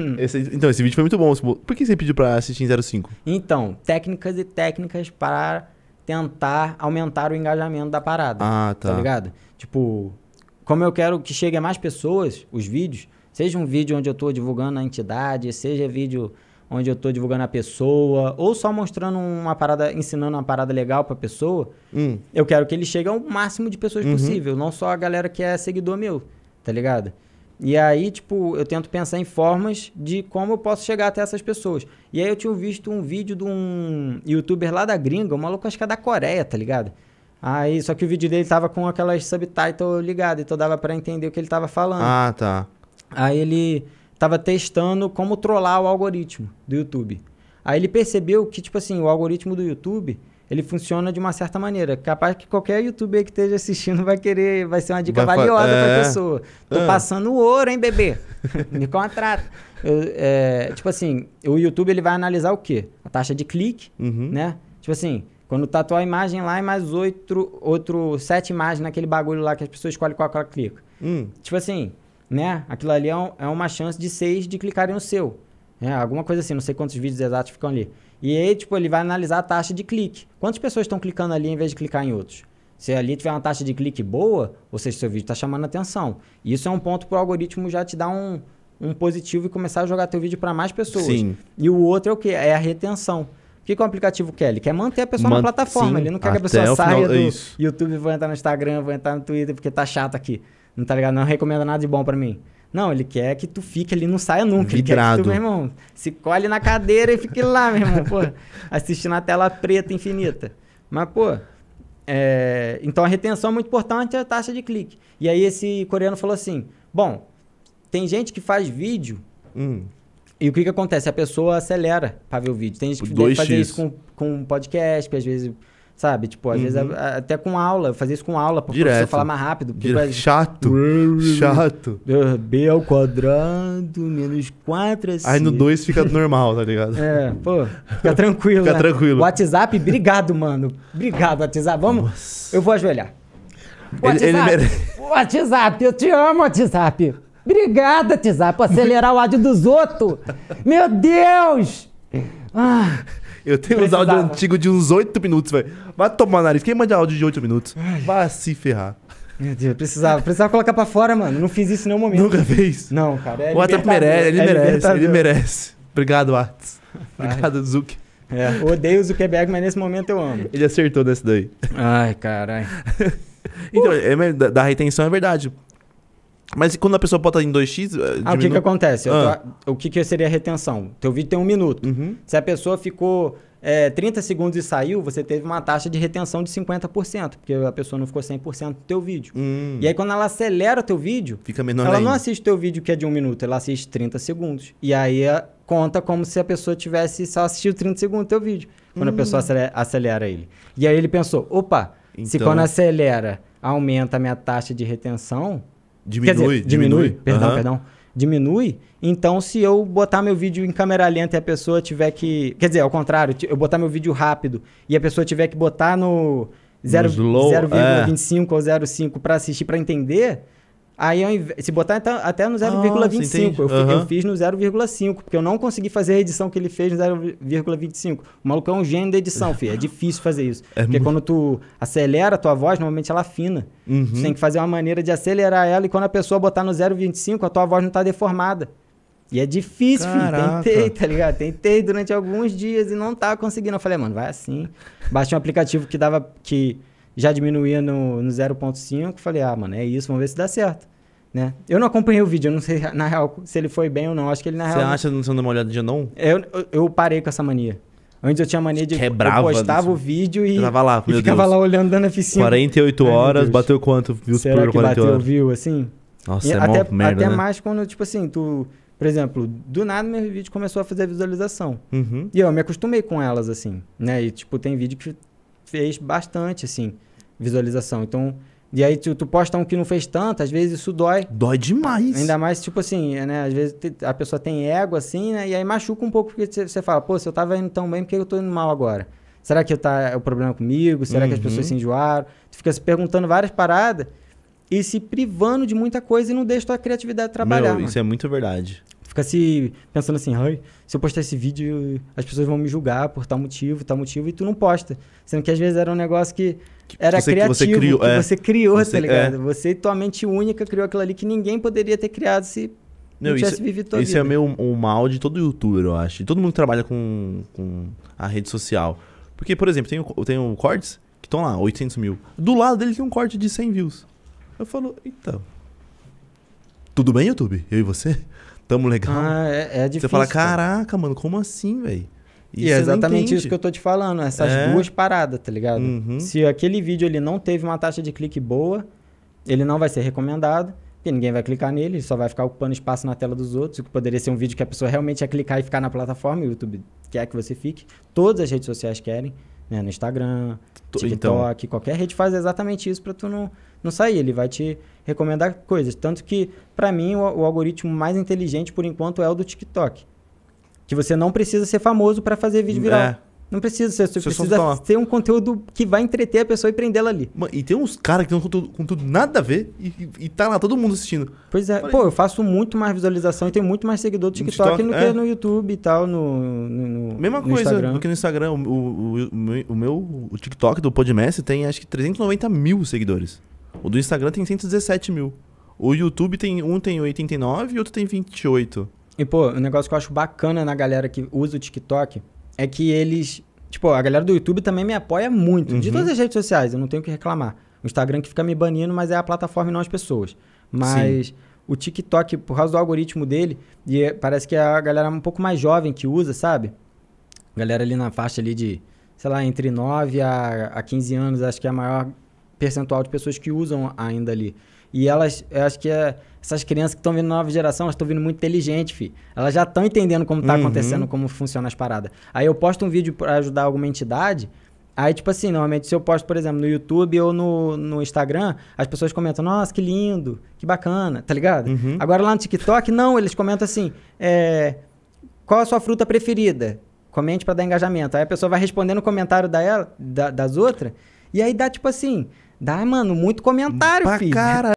Hum. esse, então, esse vídeo foi muito bom. Por que você pediu pra assistir em 05? Então, técnicas e técnicas para tentar aumentar o engajamento da parada. Ah, tá. Tá ligado? Tipo, como eu quero que chegue a mais pessoas, os vídeos, seja um vídeo onde eu tô divulgando a entidade, seja vídeo onde eu tô divulgando a pessoa, ou só mostrando uma parada, ensinando uma parada legal pra pessoa, hum. eu quero que ele chegue ao máximo de pessoas uhum. possível, não só a galera que é seguidor meu, tá ligado? E aí, tipo, eu tento pensar em formas de como eu posso chegar até essas pessoas. E aí eu tinha visto um vídeo de um youtuber lá da gringa, um maluco acho que é da Coreia, tá ligado? Aí, só que o vídeo dele tava com aquelas subtitles ligadas, então dava para entender o que ele tava falando. Ah, tá. Aí ele tava testando como trollar o algoritmo do YouTube. Aí ele percebeu que, tipo assim, o algoritmo do YouTube ele funciona de uma certa maneira. Capaz que qualquer youtuber que esteja assistindo vai querer, vai ser uma dica vai valiosa para é. pra pessoa. Tô ah. passando passando ouro, hein, bebê? Me contrata. é, tipo assim, o YouTube ele vai analisar o quê? A taxa de clique, uhum. né? Tipo assim, quando tatuar tá a imagem lá e é mais outro, outro sete imagens naquele bagulho lá que as pessoas escolhem qual que ela clica. Hum. Tipo assim, né? Aquilo ali é, um, é uma chance de seis de clicarem no seu. É Alguma coisa assim, não sei quantos vídeos exatos ficam ali. E aí, tipo, ele vai analisar a taxa de clique. Quantas pessoas estão clicando ali em vez de clicar em outros? Se ali tiver uma taxa de clique boa, ou seja, seu vídeo está chamando atenção. Isso é um ponto para o algoritmo já te dar um, um positivo e começar a jogar teu vídeo para mais pessoas. Sim. E o outro é o que? É a retenção. O que, que o aplicativo quer? Ele quer manter a pessoa Man na plataforma. Sim, ele não quer que a pessoa saia do é YouTube, vou entrar no Instagram, vou entrar no Twitter, porque tá chato aqui. Não tá ligado? Não recomenda nada de bom para mim. Não, ele quer que tu fique ali, não saia nunca. Vibrado. Ele quer que tu, meu irmão, se colhe na cadeira e fique lá, meu irmão, pô, assistindo a tela preta infinita. Mas, pô, é... então a retenção é muito importante é a taxa de clique. E aí esse coreano falou assim: bom, tem gente que faz vídeo. Hum. E o que, que acontece? A pessoa acelera para ver o vídeo. Tem gente que deve fazer isso com, com podcast, que às vezes Sabe? Tipo, às uhum. vezes até com aula, fazer isso com aula, pra Direto. falar mais rápido. Direto. Tipo, chato. chato. B ao quadrado, menos 4 assim. É Aí no 2 fica normal, tá ligado? É, pô, fica tranquilo. fica né? tranquilo. WhatsApp, obrigado, mano. Obrigado, WhatsApp. Vamos. Nossa. Eu vou ajoelhar. WhatsApp, ele, ele mere... WhatsApp, eu te amo, WhatsApp. obrigado WhatsApp, por acelerar o áudio dos outros. Meu Deus! Ah. Eu tenho Precisava. uns áudios antigos de uns 8 minutos, velho. Vai tomar nariz. Quem manda áudio de 8 minutos? Ai. Vai se ferrar. Meu Deus, precisava, precisava colocar pra fora, mano. Não fiz isso em nenhum momento. Nunca fez? Não, cara. É o WhatsApp merece, ele é merece, ele merece. Obrigado, Atos. Obrigado, Zuki. É, odeio o Zuckerberg, mas nesse momento eu amo. Ele acertou nesse daí. Ai, caralho. então, é, da, da retenção é verdade. Mas quando a pessoa bota em 2x. Eh, ah, o que, que acontece? Ah. Tô... O que, que seria a retenção? Teu vídeo tem um minuto. Uhum. Se a pessoa ficou é, eh, 30 segundos e saiu, você teve uma taxa de retenção de 50%, porque a pessoa não ficou 100% do teu vídeo. Hum. E aí, quando ela acelera teu vídeo, Fica menor ela ainda. não assiste teu vídeo que é de um minuto, ela assiste 30 segundos. E aí eh, conta como se a pessoa tivesse só assistido 30 segundos do teu vídeo, quando hum. a pessoa acelera, acelera, ele. E aí ele pensou, opa, então... se quando então acelera aumenta a minha taxa de retenção Diminui, dizer, diminui, diminui. Perdão, uhum. perdão. Diminui. Então, se eu botar meu vídeo em câmera lenta e a pessoa tiver que. Quer dizer, ao contrário, eu botar meu vídeo rápido e a pessoa tiver que botar no 0,25 é. ou 0,5 para assistir, para entender Aí, se botar até no 0,25, eu, uhum. eu fiz no 0,5, porque eu não consegui fazer a edição que ele fez no 0,25. O maluco é um gênio da edição, filho. É difícil fazer isso. É porque muito... quando tu acelera a tua voz, normalmente ela afina. Uhum. Tu tem que fazer uma maneira de acelerar ela, e quando a pessoa botar no 0,25, a tua voz não tá deformada. E é difícil, Caraca. filho. Tentei, tá ligado? Tentei durante alguns dias e não tava tá conseguindo. Eu falei, é, mano, vai assim. Baixei um aplicativo que dava. que já diminuía no, no 0.5, falei, ah, mano, é isso, vamos ver se dá certo. Né? Eu não acompanhei o vídeo, eu não sei na real se ele foi bem ou não. Acho que ele na Cê real. Você acha que não sendo uma olhada de não? Eu, eu, parei com essa mania. Antes eu tinha mania de Quebrava é eu postava disso. o vídeo e, eu tava lá, meu e ficava Deus. lá olhando dando F5. 48 horas, bateu quanto views Será por 48 bateu horas? assim? Nossa, e é até, merda, até né? mais quando, tipo assim, tu. Por exemplo, do nada meu vídeo começou a fazer visualização. Uhum. E eu me acostumei com elas, assim, né? E, tipo, tem vídeo que fez bastante, assim visualização. Então, e aí tu, tu posta um que não fez tanto, às vezes isso dói. Dói demais. Ainda mais, tipo assim, né? Às vezes a pessoa tem ego, assim, né? E aí machuca um pouco, porque você fala, pô, se eu tava indo tão bem, por que eu tô indo mal agora? Será que eu tá, é o problema comigo? Será uhum. que as pessoas uhum. se enjoaram? Tu fica se perguntando várias paradas e se privando de muita coisa e não deixa tua criatividade trabalhar. Meu, isso é muito verdade. Fica se pensando assim, Ai, se eu postar esse vídeo, as pessoas vão me julgar por tal motivo, tal motivo, e tu não posta. Sendo que às vezes era um negócio que era você, criativo, que você criou, que é. você criou você, tá é. ligado? É. Você e tua mente única criou aquilo ali que ninguém poderia ter criado se não, não tivesse isso, é vivido tua isso é vida. é meio o um, um mal de todo youtuber, eu acho. todo mundo que trabalha com, com a rede social. Porque, por exemplo, tem, tem um cortes que estão lá, 800 mil. Do lado dele tem um corte de 100 views. Eu falo, então... Tudo bem, YouTube? Eu e você? tamo legal. Ah, é, é difícil. Você fala, caraca, mano, como assim, velho? E, é exatamente isso que eu tô te falando, essas é. duas paradas, tá ligado? Uhum. Se aquele vídeo ele não teve uma taxa de clique boa, ele não vai ser recomendado, porque ninguém vai clicar nele, ele só vai ficar ocupando espaço na tela dos outros, o que poderia ser um vídeo que a pessoa realmente ia clicar e ficar na plataforma, o YouTube quer que você fique, todas as redes sociais querem. Né? No Instagram, então. TikTok, então... qualquer rede faz exatamente isso para tu não, não sair. Ele vai te recomendar coisas. Tanto que, para mim, o, o algoritmo mais inteligente, por enquanto, é o do TikTok. Que você não precisa ser famoso para fazer vídeo é. viral. É. Não precisa ser, você, você precisa ter um conteúdo que vai entreter a pessoa e prender ela ali. Mano, e tem uns caras que tem um conteúdo, conteúdo, nada a ver e, e, e, tá lá todo mundo assistindo. Pois é, pô, eu faço muito mais visualização e tenho muito mais seguidor do TikTok, do que é. no YouTube e tal, no, no Mesma no coisa Instagram. do que no Instagram. O, o, o, o meu, o TikTok do Podmess tem acho que 390 mil seguidores. O do Instagram tem 117 mil. O YouTube tem um tem 89 e outro tem 28. E, pô, o um negócio que eu acho bacana na galera que usa o TikTok é que eles. Tipo, a galera do YouTube também me apoia muito. Uhum. De todas as redes sociais, eu não tenho o que reclamar. O Instagram que fica me banindo, mas é a plataforma e não as pessoas. Mas Sim. o TikTok, por causa do algoritmo dele, e é, parece que é a galera um pouco mais jovem que usa, sabe? Galera ali na faixa ali de, sei lá, entre 9 a, a 15 anos, acho que é a maior percentual de pessoas que usam ainda ali. E elas, eu acho que é, essas crianças que estão vindo na nova geração, elas estão vindo muito inteligente, fi. Elas já estão entendendo como está uhum. acontecendo, como funciona as paradas. Aí eu posto um vídeo para ajudar alguma entidade, Aí, tipo assim, normalmente se eu posto, por exemplo, no YouTube ou no, no Instagram, as pessoas comentam, nossa, que lindo, que bacana, tá ligado? Uhum. Agora lá no TikTok, não, eles comentam assim, é, qual a sua fruta preferida? Comente para dar engajamento. Aí a pessoa vai respondendo o comentário da ela, da, das outras, e aí dá, tipo assim, dá, mano, muito comentário, pra filho. Cara.